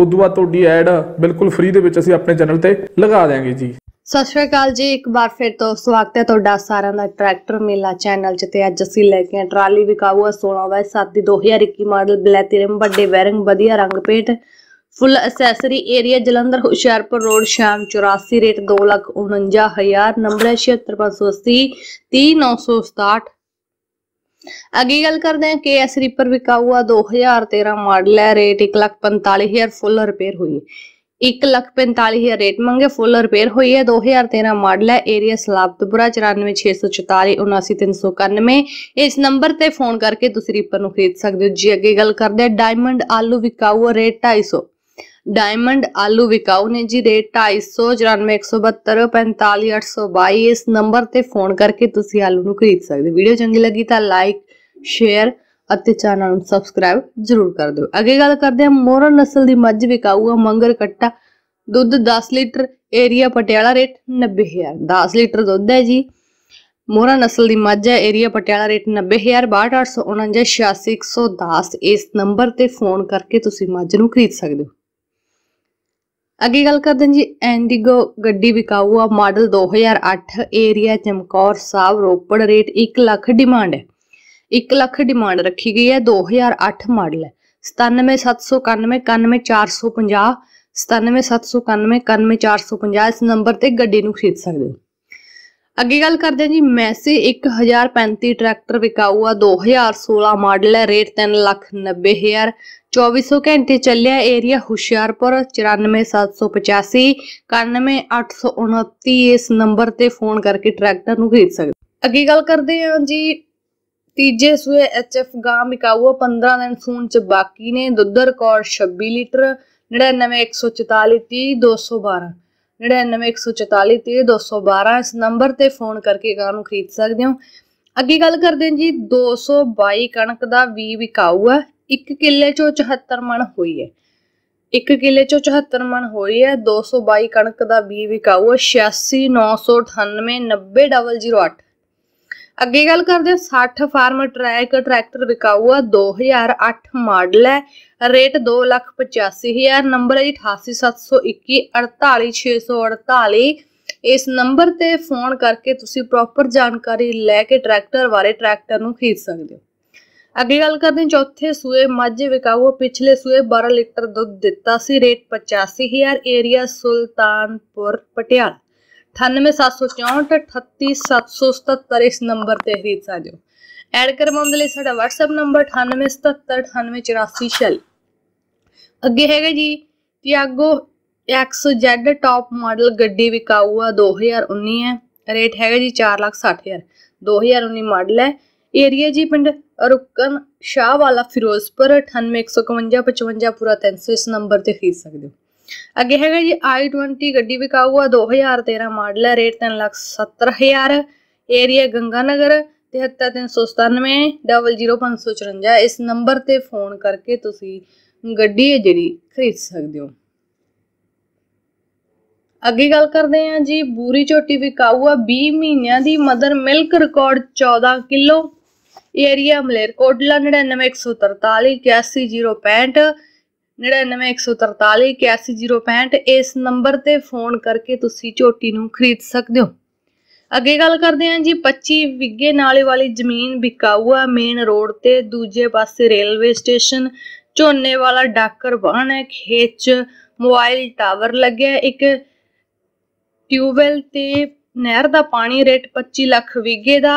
ਉਦੋਂ ਬਾਅਦ ਤੁਹਾਡੀ ਐਡ ਬਿਲਕੁਲ ਫ੍ਰੀ ਦੇ ਵਿੱਚ ਅਸੀਂ ਆਪਣੇ ਚੈਨਲ ਤੇ ਲਗਾ ਦੇਵਾਂਗੇ ਜੀ ਸਤਿ ਸ਼੍ਰੀ ਅਕਾਲ ਜੀ ਇੱਕ ਵਾਰ ਫਿਰ ਤੋਂ ਸਵਾਗਤ ਹੈ ਤੁਹਾਡਾ ਸਾਰਿਆਂ ਦਾ ਟਰੈਕਟਰ ਮੇਲਾ ਚੈਨਲ 'ਚ ਤੇ ਅੱਜ ਅਸੀਂ ਲੈ ਕੇ ਆਏ ਟਰਾਲੀ ਵਿਕਾਊ 16 ਬਾਈ 7 ਦੀ 2021 ਮਾਡਲ ਰੰਗ ਵੱਡੇ ਵੈਰੰਗ ਵਧੀਆ ਰੰਗ ਪੇਟ ਫੁੱਲ accessory area Jalandhar Hoshiarpur road ਸ਼ਾਮ 84 ਰੇਟ 2,49,000 ਨੰਬਰ 76580 30967 ਅੱਗੇ ਗੱਲ ਕਰਦੇ ਹਾਂ ਕੇਐਸ ਰੀਪਰ ਵਿਕਾਊਆ 2013 ਮਾਡਲ ਹੈ ਰੇਟ 145000 ਫੁੱਲ ਰਿਪੇਅਰ ਹੋਈ 145000 ਰੇਟ ਮੰਗੇ ਫੁੱਲ ਰਿਪੇਅਰ ਹੋਈ ਹੈ 2013 ਮਾਡਲ ਹੈ ਏਰੀਆ ਸਲਾਬਤਪੁਰਾ 9464479391 ਇਸ ਨੰਬਰ ਤੇ ਫੋਨ ਕਰਕੇ ਤੁਸੀਂ ਰੀਪਰ ਨੂੰ ਖਰੀਦ ਸਕਦੇ ਹੋ ਜੀ ਅੱਗੇ ਗੱਲ ਕਰਦੇ ਹਾਂ ਡਾਇਮੰਡ ਆਲੂ ਵਿਕਾਊਆ ਰੇਟ 250 ਡਾਇਮੰਡ ਆਲੂ ਵਿਕਾਉ ਨੇ ਜੀ ਰੇਟ 22947175822 ਇਸ ਨੰਬਰ ਤੇ ਫੋਨ ਕਰਕੇ ਤੁਸੀਂ ਆਲੂ ਨੂੰ ਖਰੀਦ ਸਕਦੇ ਵੀਡੀਓ ਚੰਗੀ ਲੱਗੀ ਤਾਂ ਲਾਈਕ ਸ਼ੇਅਰ ਅਤੇ ਚੈਨਲ ਨੂੰ ਸਬਸਕ੍ਰਾਈਬ ਜ਼ਰੂਰ ਕਰ ਦਿਓ ਅੱਗੇ ਗੱਲ ਕਰਦੇ ਹਾਂ ਮੋਰਨ ਨਸਲ ਦੀ ਮੱਝ ਵਿਕਾਊ ਆ ਮੰਗਰ ਕੱਟਾ ਦੁੱਧ 10 litre area Patiala rate 90000 10 litre ਦੁੱਧ ਹੈ ਜੀ ਮੋਰਾ ਨਸਲ ਦੀ ਮੱਝ ਹੈ ਏਰੀਆ ਪਟਿਆਲਾ ਰੇਟ 90000 62849 ਇਸ ਨੰਬਰ ਤੇ ਫੋਨ ਕਰਕੇ ਤੁਸੀਂ ਮੱਝ ਨੂੰ ਖਰੀਦ ਸਕਦੇ ਹੋ ਅੱਗੇ ਗੱਲ ਕਰਦੇ ਹਾਂ ਜੀ ਐਂਡੀਗੋ ਗੱਡੀ ਵਿਕਾਊ ਆ model 2008 area Chamkaur Sahib Ropar rate 1 lakh demand ਹੈ 1 ਲੱਖ ਡਿਮਾਂਡ ਰੱਖੀ ਗਈ ਹੈ 2008 ਮਾਡਲ ਹੈ 97799 9779199450 ਇਸ ਨੰਬਰ ਤੇ ਗੱਡੀ ਨੂੰ ਖਰੀਦ ਸਕਦੇ ਹੋ ਅੱਗੇ ਗੱਲ ਕਰਦੇ ਹਾਂ ਜੀ ਮੈਸੇ 1035 ਟਰੈਕਟਰ ਵਿਕਾਊ ਆ 2016 ਮਾਡਲ ਹੈ ਰੇਟ 390000 2400 ਘੰਟੇ ਚੱਲਿਆ ਏਰੀਆ ਹੁਸ਼ਿਆਰਪੁਰ 94785 91829 ਇਸ ਨੰਬਰ ਤੇ ਫੋਨ ਕਰਕੇ ਟਰੈਕਟਰ ਨੂੰ ਖਰੀਦ ਸਕਦੇ ਅੱਗੇ ਗੱਲ ਕਰਦੇ ਹਾਂ ਜੀ ਤੀਜੇ ਸੂਏ ਐਚਐਫ ਗਾਂ ਵਿਕਾਊ 15 ਦਿਨ ਸੂਣ ਚ ਬਾਕੀ ਨੇ ਦੁੱਧ ਰਿਕਾਰਡ 26 ਲੀਟਰ 99144 212 99144 ਇਸ ਨੰਬਰ ਤੇ ਫੋਨ ਕਰਕੇ ਗਾਂ ਨੂੰ ਖਰੀਦ ਸਕਦੇ ਹੋ ਅੱਗੇ ਗੱਲ ਕਰਦੇ ਹਾਂ ਜੀ 222 ਕਣਕ ਦਾ ਵੀ ਵਿਕਾਊ ਹੈ 1 ਕਿੱਲੇ ਚੋਂ 74 ਮਣ ਹੋਈ ਹੈ 1 ਕਿੱਲੇ ਚੋਂ 74 ਮਣ ਹੋਈ ਹੈ 222 ਕਣਕ ਦਾ ਵੀ ਵਿਕਾਊ ਹੈ 869889090008 ਅੱਗੇ ਗੱਲ ਕਰਦੇ 60 ਫਾਰਮ ਟਰੈਕ ਟਰੈਕਟਰ ਵਿਕਾਊ ਆ 2008 ਮਾਡਲ ਹੈ ਰੇਟ 285000 ਨੰਬਰ ਹੈ 88721 48648 ਇਸ ਨੰਬਰ ਤੇ ਫੋਨ ਕਰਕੇ ਤੁਸੀਂ ਪ੍ਰੋਪਰ ਜਾਣਕਾਰੀ ਲੈ ਕੇ ਟਰੈਕਟਰ ਬਾਰੇ ਟਰੈਕਟਰ ਨੂੰ ਖਰੀਦ ਸਕਦੇ ਹੋ ਅੱਗੇ ਗੱਲ ਕਰਦੇ ਹਾਂ ਚੌਥੇ ਸੂਏ ਮੱਝ ਵਿਕਾਊ ਪਿਛਲੇ ਸੂਏ 12 ਲੀਟਰ ਦੁੱਧ ਦਿੱਤਾ ਸੀ ਰੇਟ 85000 ਏਰੀਆ ਸੁਲਤਾਨਪੁਰ ਪਟਿਆਲਾ 9874 ਇਸ ਨੰਬਰ ਤੇ ਖਰੀਦ ਸਕਦੇ ਹੋ ਐਡ ਕਰਵਾਉਣ ਦੇ ਲਈ ਸਾਡਾ WhatsApp ਨੰਬਰ 9877984846 ਅੱਗੇ ਹੈਗਾ ਜੀ ਟਿਆਗੋ XZ ਟਾਪ ਮਾਡਲ ਗੱਡੀ ਵਿਕਾਊ ਆ 2019 ਹੈ ਰੇਟ ਹੈਗਾ ਜੀ 460000 2019 ਮਾਡਲ ਹੈ ਏਰੀਆ ਜੀ ਪਿੰਡ ਰੁਕਨ ਸ਼ਾਹ ਵਾਲਾ ਫਿਰੋਜ਼ਪੁਰ 9815555 ਪੂਰਾ 300 ਇਸ ਨੰਬਰ ਤੇ ਖਰੀਦ ਸਕਦੇ ਹੋ ਅੱਗੇ ਹੈਗਾ ਜੀ i20 ਗੱਡੀ ਵਿਕਾਊ ਆ 2013 ਮਾਡਲ ਹੈ ਰੇਟ 370000 ਏਰੀਆ ਗੰਗਾਨਗਰ 7339700554 ਇਸ ਨੰਬਰ ਤੇ ਫੋਨ ਕਰਕੇ ਤੁਸੀਂ ਗੱਡੀ ਜਿਹੜੀ ਖਰੀਦ ਸਕਦੇ ਹੋ ਅੱਗੇ ਗੱਲ ਕਰਦੇ ਹਾਂ ਜੀ ਬੂਰੀ ਝੋਟੀ ਵਿਕਾਊ ਆ 20 ਮਹੀਨਿਆਂ ਦੀ mother milk record 14 kilo area Malerkotla 99143 8605 9914481065 ਇਸ ਨੰਬਰ ਤੇ ਫੋਨ ਕਰਕੇ ਤੁਸੀਂ ਝੋਟੀ ਨੂੰ ਖਰੀਦ ਸਕਦੇ ਹੋ ਅੱਗੇ ਗੱਲ ਕਰਦੇ ਹਾਂ ਜੀ 25 ਵਿੱਗੇ ਨਾਲੇ ਵਾਲੀ ਜ਼ਮੀਨ ਆ ਮੇਨ ਰੋਡ ਤੇ ਦੂਜੇ ਪਾਸੇ ਰੇਲਵੇ ਸਟੇਸ਼ਨ ਝੋਨੇ ਵਾਲਾ ਡਾਕਰ ਬਾਣ ਹੈ ਖੇਤ 'ਚ ਮੋਬਾਈਲ ਟਾਵਰ ਲੱਗਿਆ ਇੱਕ ਟਿਊਬਵੈਲ ਤੇ ਨਹਿਰ ਦਾ ਪਾਣੀ ਰੇਟ 25 ਲੱਖ ਵਿੱਗੇ ਦਾ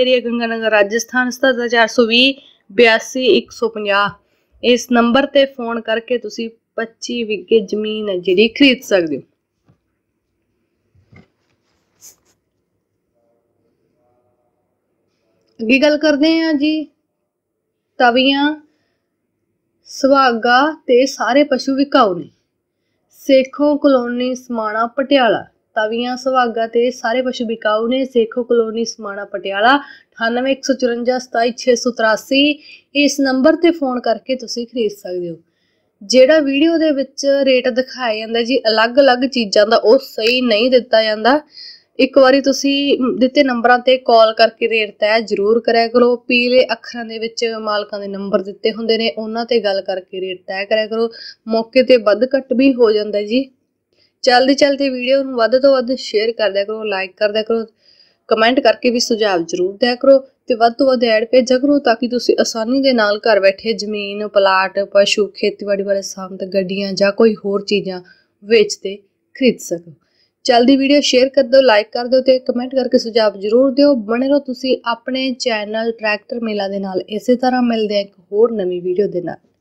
ਏਰੀਆ ਗੰਗਾਨਗਰ ਰਾਜਸਥਾਨ 420 82150 ਇਸ ਨੰਬਰ ਤੇ ਫੋਨ ਕਰਕੇ ਤੁਸੀਂ 25 ਵਿਗੇ ਜ਼ਮੀਨ ਜਿਹੜੀ ਖਰੀਦ ਸਕਦੇ ਹੋ ਅੱਗੇ ਗੱਲ ਕਰਦੇ ਹਾਂ ਜੀ ਤਵੀਆਂ ਸੁਹਾਗਾ ਤੇ ਸਾਰੇ ਪਸ਼ੂ ਵਿਕਾਉ ਨੇ ਸੇਖੋ ਕਲੋਨੀ ਸਮਾਣਾ ਪਟਿਆਲਾ ਤਵੀਆਂ ਸੁਹਾਗਾ ਤੇ ਸਾਰੇ ਪਸ਼ੂ ਵਿਕਾਊ ਨੇ ਸੇਖੋ ਕਲੋਨੀ ਸਮਾਣਾ ਪਟਿਆਲਾ 9814272683 ਇਸ ਨੰਬਰ ਤੇ ਫੋਨ ਕਰਕੇ ਤੁਸੀਂ ਖਰੀਦ ਸਕਦੇ ਹੋ ਜਿਹੜਾ ਵੀਡੀਓ ਦੇ ਵਿੱਚ ਰੇਟ ਦਿਖਾਇਆ ਜਾਂਦਾ ਜੀ ਅਲੱਗ-ਅਲੱਗ ਚੀਜ਼ਾਂ ਦਾ ਉਹ ਸਹੀ ਨਹੀਂ ਦਿੱਤਾ ਜਾਂਦਾ ਇੱਕ ਵਾਰੀ ਤੁਸੀਂ ਦਿੱਤੇ ਨੰਬਰਾਂ ਤੇ ਕਾਲ ਕਰਕੇ ਰੇਟ ਤੈਅ ਜ਼ਰੂਰ ਕਰਿਆ ਕਰੋ ਪੀਲੇ ਅੱਖਰਾਂ ਦੇ ਵਿੱਚ ਮਾਲਕਾਂ ਦੇ ਨੰਬਰ ਦਿੱਤੇ ਹੁੰਦੇ ਨੇ ਉਹਨਾਂ ਤੇ ਗੱਲ ਕਰਕੇ ਰੇਟ ਤੈਅ ਕਰਿਆ ਕਰੋ ਮੌਕੇ ਤੇ ਵੱਧ ਘੱਟ ਵੀ ਹੋ ਜਾਂਦਾ ਜੀ ਜਲਦੀ ਜਲਦੀ ਵੀਡੀਓ ਨੂੰ ਵੱਧ ਤੋਂ ਵੱਧ ਸ਼ੇਅਰ ਕਰਦਿਆ ਕਰੋ ਲਾਈਕ ਕਰਦਿਆ ਕਰੋ ਕਮੈਂਟ ਕਰਕੇ ਵੀ ਸੁਝਾਅ ਜ਼ਰੂਰ ਦਿਆ ਕਰੋ ਤੇ ਵੱਧ ਤੋਂ ਵੱਧ ਐਡ ਭੇਜਿਆ ਕਰੋ ਤਾਂ ਕਿ ਤੁਸੀਂ ਆਸਾਨੀ ਦੇ ਨਾਲ ਘਰ ਬੈਠੇ ਜ਼ਮੀਨ ਪਲਾਟ ਪਸ਼ੂ ਖੇਤੀਬਾੜੀ ਵਾਲੇ ਸੰਦ ਗੱਡੀਆਂ ਜਾਂ ਕੋਈ ਹੋਰ ਚੀਜ਼ਾਂ ਵੇਚ ਤੇ ਖਰੀਦ ਸਕੋ ਜਲਦੀ ਵੀਡੀਓ ਸ਼ੇਅਰ ਕਰ ਦਿਓ ਲਾਈਕ ਕਰ ਦਿਓ ਤੇ ਕਮੈਂਟ ਕਰਕੇ ਸੁਝਾਅ ਜ਼ਰੂਰ ਦਿਓ ਬਣੇ ਰਹੋ ਤੁਸੀਂ ਆਪਣੇ ਚੈਨਲ ਟਰੈਕਟਰ ਮੇਲਾ ਦੇ ਨਾਲ ਇਸੇ ਤਰ੍ਹਾਂ ਮਿਲਦੇ ਆ ਇੱਕ ਹੋਰ ਨਵੀਂ ਵੀਡੀਓ ਦੇ ਨਾਲ